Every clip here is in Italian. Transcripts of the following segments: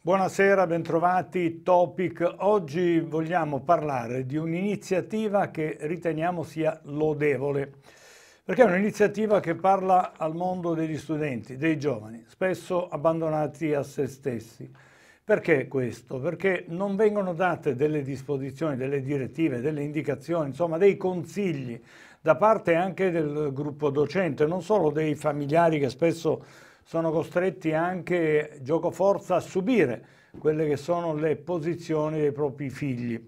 Buonasera, bentrovati. Topic. Oggi vogliamo parlare di un'iniziativa che riteniamo sia lodevole, perché è un'iniziativa che parla al mondo degli studenti, dei giovani, spesso abbandonati a se stessi. Perché questo? Perché non vengono date delle disposizioni, delle direttive, delle indicazioni, insomma dei consigli da parte anche del gruppo docente, non solo dei familiari che spesso sono costretti anche, gioco forza, a subire quelle che sono le posizioni dei propri figli.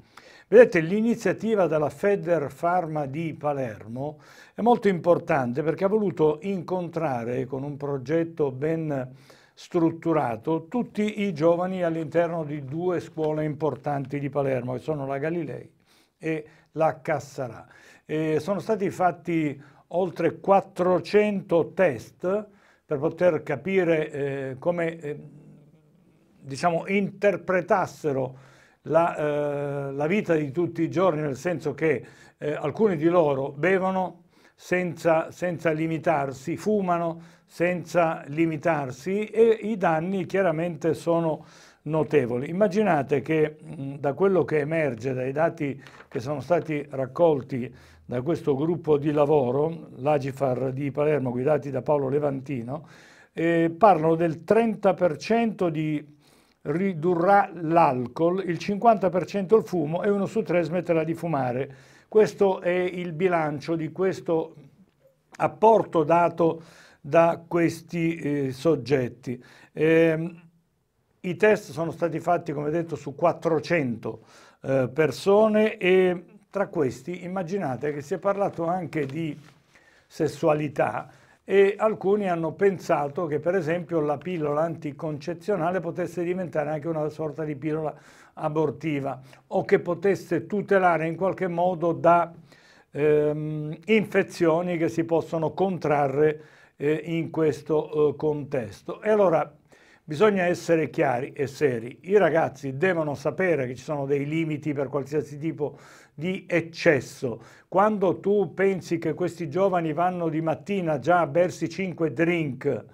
Vedete, l'iniziativa della Feder Pharma di Palermo è molto importante perché ha voluto incontrare con un progetto ben strutturato tutti i giovani all'interno di due scuole importanti di Palermo, che sono la Galilei e la Cassarà. E sono stati fatti oltre 400 test per poter capire eh, come eh, diciamo, interpretassero la, eh, la, vita di tutti i giorni, nel senso che eh, alcuni di loro bevono senza, senza limitarsi, fumano senza limitarsi e i danni chiaramente sono notevoli. Immaginate che mm, da quello che emerge, dai dati che sono stati raccolti da questo gruppo di lavoro, l'Agifar di Palermo, guidati da Paolo Levantino, eh, parlano del 30% di ridurrà l'alcol, il 50% il fumo e uno su tre smetterà di fumare. Questo è il bilancio di questo apporto dato da questi eh, soggetti. Eh, i test sono stati fatti, come detto, su 400 eh, persone e tra questi immaginate che si è parlato anche di sessualità e alcuni hanno pensato che per esempio la pillola anticoncezionale potesse diventare anche una sorta di pillola abortiva o che potesse tutelare in qualche modo da ehm, infezioni che si possono contrarre eh, in questo eh, contesto. E allora Bisogna essere chiari e seri. I ragazzi devono sapere che ci sono dei limiti per qualsiasi tipo di eccesso. Quando tu pensi che questi giovani vanno di mattina già a bersi 5 drink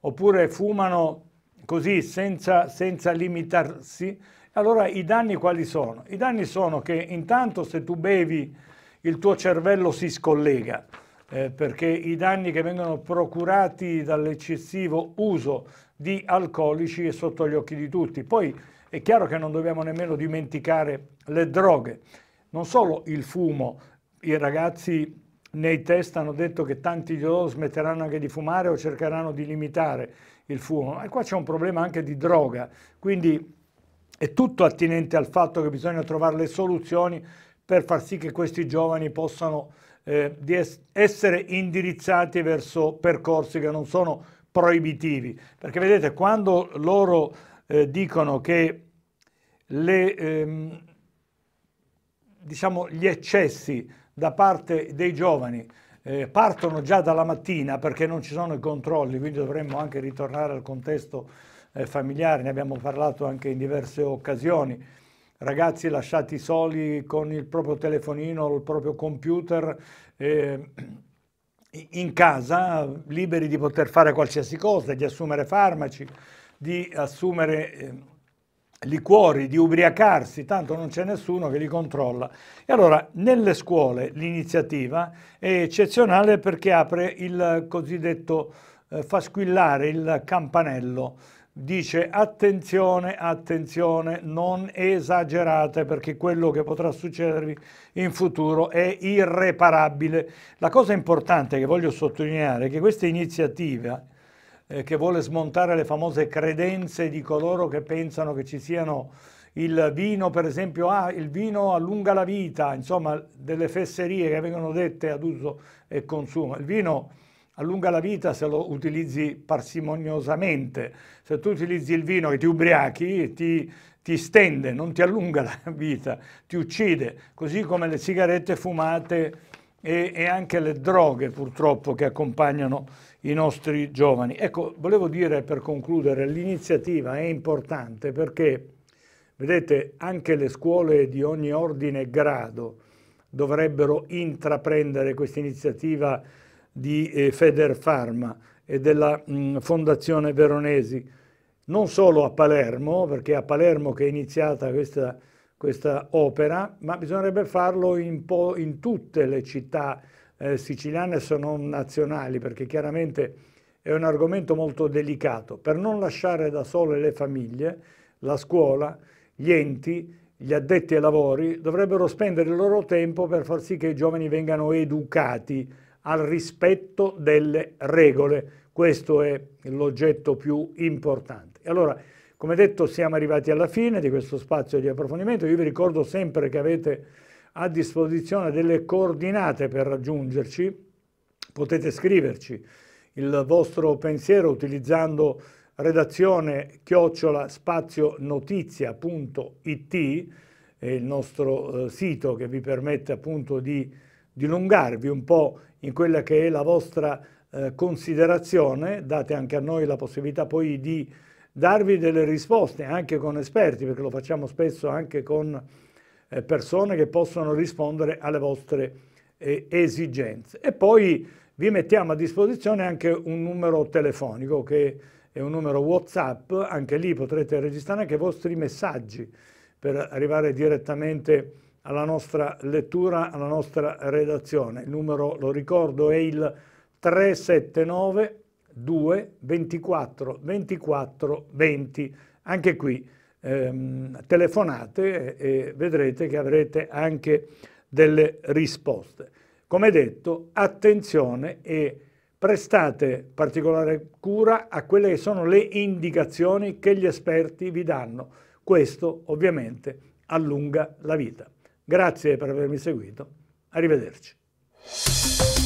oppure fumano così senza, senza limitarsi, allora i danni quali sono? I danni sono che intanto se tu bevi il tuo cervello si scollega eh, perché i danni che vengono procurati dall'eccessivo uso di alcolici è sotto gli occhi di tutti. Poi è chiaro che non dobbiamo nemmeno dimenticare le droghe, non solo il fumo, i ragazzi nei test hanno detto che tanti di loro smetteranno anche di fumare o cercheranno di limitare il fumo, ma qua c'è un problema anche di droga, quindi è tutto attinente al fatto che bisogna trovare le soluzioni per far sì che questi giovani possano eh, di es- essere indirizzati verso percorsi che non sono proibitivi. Perché vedete, quando loro eh, dicono che le, ehm, diciamo, gli eccessi da parte dei giovani eh, partono già dalla mattina perché non ci sono i controlli, quindi dovremmo anche ritornare al contesto eh, familiare, ne abbiamo parlato anche in diverse occasioni ragazzi lasciati soli con il proprio telefonino, il proprio computer eh, in casa, liberi di poter fare qualsiasi cosa, di assumere farmaci, di assumere eh, liquori, di ubriacarsi, tanto non c'è nessuno che li controlla. E allora nelle scuole l'iniziativa è eccezionale perché apre il cosiddetto eh, fa squillare il campanello dice attenzione, attenzione, non esagerate perché quello che potrà succedervi in futuro è irreparabile. La cosa importante che voglio sottolineare è che questa iniziativa eh, che vuole smontare le famose credenze di coloro che pensano che ci siano il vino, per esempio, ah, il vino allunga la vita, insomma, delle fesserie che vengono dette ad uso e consumo. Il vino allunga la vita se lo utilizzi parsimoniosamente. Se tu utilizzi il vino e ti ubriachi, ti, ti stende, non ti allunga la vita, ti uccide, così come le sigarette fumate e, e anche le droghe purtroppo che accompagnano i nostri giovani. Ecco, volevo dire per concludere, l'iniziativa è importante perché, vedete, anche le scuole di ogni ordine e grado dovrebbero intraprendere questa iniziativa di eh, Feder Pharma e della mh, mm, Fondazione Veronesi, non solo a Palermo, perché è a Palermo che è iniziata questa, questa opera, ma bisognerebbe farlo in, in tutte le città eh, siciliane se non nazionali, perché chiaramente è un argomento molto delicato, per non lasciare da sole le famiglie, la scuola, gli enti, gli addetti ai lavori dovrebbero spendere il loro tempo per far sì che i giovani vengano educati al rispetto delle regole. Questo è l'oggetto più importante. Allora, come detto, siamo arrivati alla fine di questo spazio di approfondimento. Io vi ricordo sempre che avete a disposizione delle coordinate per raggiungerci. Potete scriverci il vostro pensiero utilizzando redazione chiocciola spazionotizia.it, il nostro eh, sito che vi permette appunto di dilungarvi un po' in quella che è la vostra eh, considerazione, date anche a noi la possibilità poi di darvi delle risposte anche con esperti, perché lo facciamo spesso anche con eh, persone che possono rispondere alle vostre eh, esigenze. E poi vi mettiamo a disposizione anche un numero telefonico che è un numero WhatsApp, anche lì potrete registrare anche i vostri messaggi per arrivare direttamente a alla nostra lettura, alla nostra redazione. Il numero, lo ricordo, è il 379 2 24 24 20. Anche qui ehm, telefonate e, e vedrete che avrete anche delle risposte. Come detto, attenzione e prestate particolare cura a quelle che sono le indicazioni che gli esperti vi danno. Questo ovviamente allunga la vita. Grazie per avermi seguito. Arrivederci.